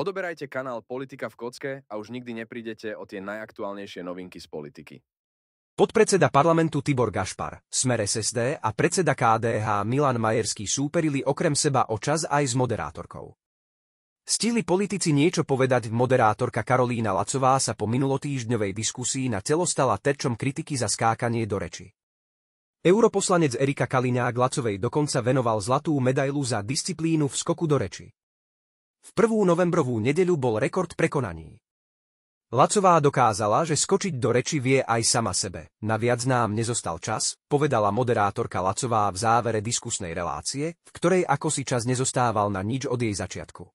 Odoberajte kanál Politika v kocke a už nikdy neprídete o tie najaktuálnejšie novinky z politiky. Podpredseda parlamentu Tibor Gašpar, Smer SSD a predseda KDH Milan Majerský súperili okrem seba o čas aj s moderátorkou. Stihli politici niečo povedať, moderátorka Karolína Lacová sa po minulotýždňovej diskusii na telo stala terčom kritiky za skákanie do reči. Europoslanec Erika Kaliňák Lacovej dokonca venoval zlatú medailu za disciplínu v skoku do reči. V prvú novembrovú nedeľu bol rekord prekonaný. Lacová dokázala, že skočiť do reči vie aj sama sebe. Naviac nám nezostal čas, povedala moderátorka Lacová v závere diskusnej relácie, v ktorej ako si čas nezostával na nič od jej začiatku.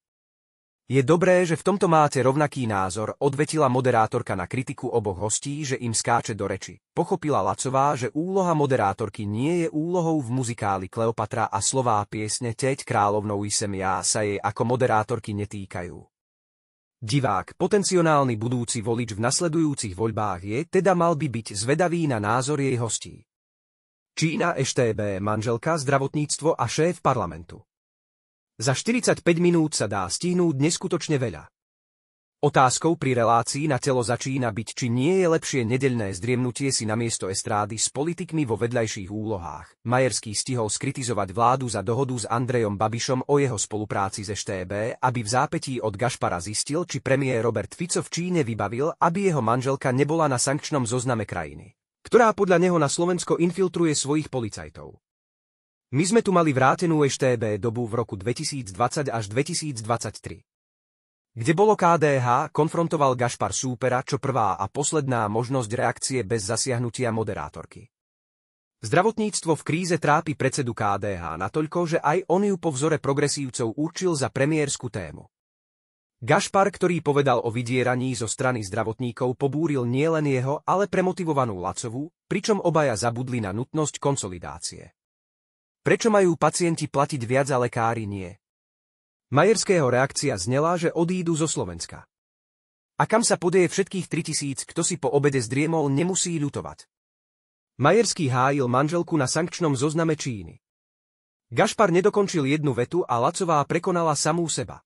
Je dobré, že v tomto máte rovnaký názor, odvetila moderátorka na kritiku oboch hostí, že im skáče do reči. Pochopila Lacová, že úloha moderátorky nie je úlohou v muzikáli Kleopatra a slová piesne Teď kráľovnou jsem ja sa jej ako moderátorky netýkajú. Divák, potenciálny budúci volič v nasledujúcich voľbách je, teda mal by byť zvedavý na názor jej hostí. Čína Eštébé, manželka, zdravotníctvo a šéf parlamentu. Za 45 minút sa dá stihnúť neskutočne veľa. Otázkou pri relácii na telo začína byť, či nie je lepšie nedeľné zdriemnutie si na miesto estrády s politikmi vo vedľajších úlohách. Majerský stihol skritizovať vládu za dohodu s Andrejom Babišom o jeho spolupráci ze ŠTB, aby v zápetí od Gašpara zistil, či premiér Robert Fico v Číne vybavil, aby jeho manželka nebola na sankčnom zozname krajiny, ktorá podľa neho na Slovensko infiltruje svojich policajtov. My sme tu mali vrátenú EŠTB dobu v roku 2020 až 2023 kde bolo KDH, konfrontoval Gašpar Súpera, čo prvá a posledná možnosť reakcie bez zasiahnutia moderátorky. Zdravotníctvo v kríze trápi predsedu KDH natoľko, že aj on ju po vzore progresívcov určil za premiérsku tému. Gašpar, ktorý povedal o vydieraní zo strany zdravotníkov, pobúril nielen jeho, ale premotivovanú Lacovú, pričom obaja zabudli na nutnosť konsolidácie. Prečo majú pacienti platiť viac a lekári nie? Majerského reakcia znela, že odídu zo Slovenska. A kam sa podeje všetkých 3000, kto si po obede zdriemol, nemusí ľutovať. Majerský hájil manželku na sankčnom zozname Číny. Gašpar nedokončil jednu vetu a Lacová prekonala samú seba.